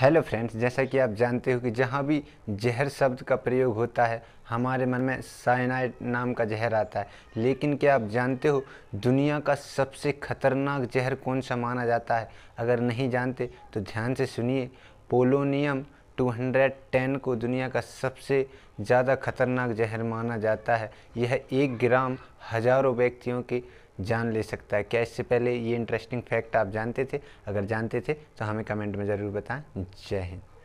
hello friends जैसा कि आप जानते हो कि जहाँ भी जहर शब्द का प्रयोग होता है हमारे मन में साइनाइड नाम का जहर आता है लेकिन क्या आप जानते हो दुनिया का सबसे खतरनाक जहर कौन सा माना जाता है अगर नहीं जानते तो ध्यान से सुनिए पोलोनियम 210 को दुनिया का सबसे ज़्यादा खतरनाक जहर माना जाता है यह एक ग्राम हज़ारों व्यक्तियों के जान ले सकता है क्या इससे पहले ये इंटरेस्टिंग फैक्ट आप जानते थे अगर जानते थे तो हमें कमेंट में ज़रूर बताएं जय हिंद